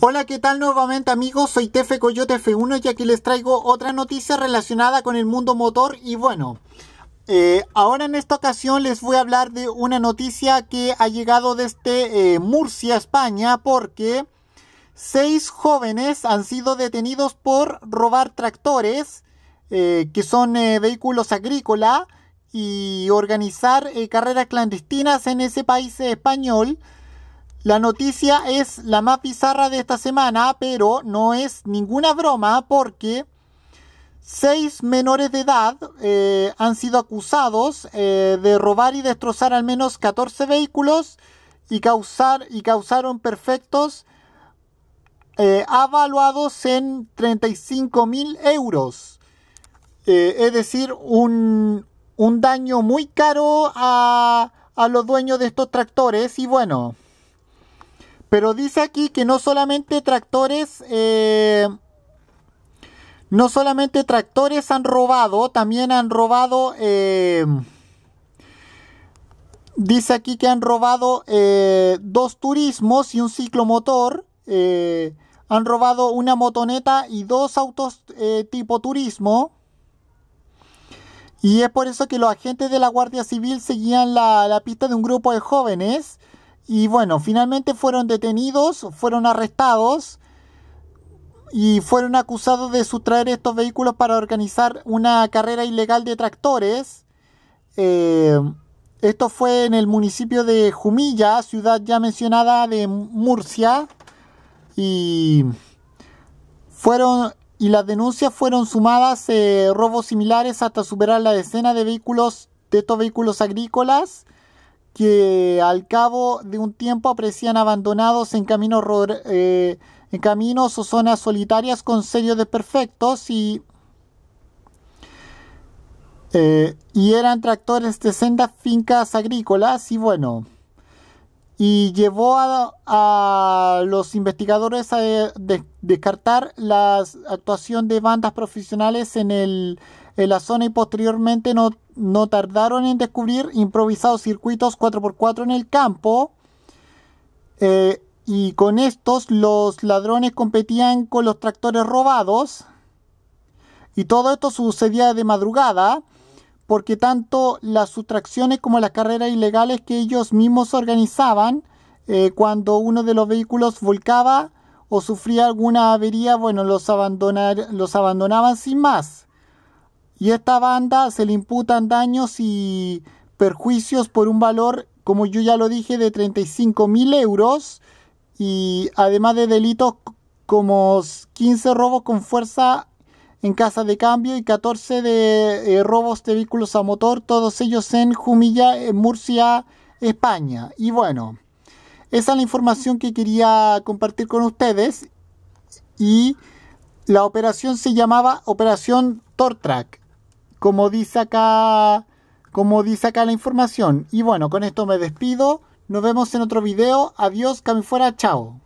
Hola, ¿qué tal nuevamente amigos? Soy Tefe Coyote F1 y aquí les traigo otra noticia relacionada con el mundo motor y bueno, eh, ahora en esta ocasión les voy a hablar de una noticia que ha llegado desde eh, Murcia, España, porque seis jóvenes han sido detenidos por robar tractores, eh, que son vehículos agrícolas, y organizar carreras clandestinas en ese país español. La noticia es la más bizarra de esta semana, pero no es ninguna broma porque seis menores de edad eh, han sido acusados eh, de robar y destrozar al menos 14 vehículos y, causar, y causaron perfectos eh, avaluados en 35 mil euros. es decir, un, un, daño muy caro a los dueños de estos tractores y bueno. Pero dice aquí que no solamente tractores, eh, no solamente tractores han robado, también han robado, eh, dice aquí que han robado eh, dos turismos y un ciclomotor, han robado una motoneta y dos autos tipo turismo. Y es por eso que los agentes de la Guardia Civil seguían la, la pista de un grupo de jóvenes y bueno, finalmente fueron detenidos, fueron arrestados y fueron acusados de sustraer estos vehículos para organizar una carrera ilegal de tractores. Eh, esto fue en el municipio de Jumilla, ciudad ya mencionada de Murcia. Y fueron y las denuncias fueron sumadas eh, robos similares hasta superar la decena de vehículos de estos vehículos agrícolas que al cabo de un tiempo aparecían abandonados en caminos, eh, caminos o zonas solitarias con serios de y, eh, y eran tractores de sendas fincas agrícolas y bueno, y llevó a, los investigadores a eh, descartar la actuación de bandas profesionales en, el, en la zona y posteriormente no, tardaron en descubrir improvisados circuitos 4x4 en el campo. Eh, y con estos los ladrones competían con los tractores robados. Y todo esto sucedía de madrugada porque tanto las sustracciones como las carreras ilegales que ellos mismos organizaban eh, cuando uno de los vehículos volcaba o sufría alguna avería, bueno, los, los abandonaban sin más. Y a esta banda se le imputan daños y perjuicios por un valor, como yo ya lo dije, de 35 mil euros y además de delitos como 15 robos con fuerza en casa de cambio y 14 de eh, robos de vehículos a motor, todos ellos en Jumilla, en eh, Murcia, España. Y bueno, esa es la información que quería compartir con ustedes y la operación se llamaba Operación Tortrack, como dice acá, como dice acá la información. Y bueno, con esto me despido. Nos vemos en otro video. Adiós, cami fuera, chao.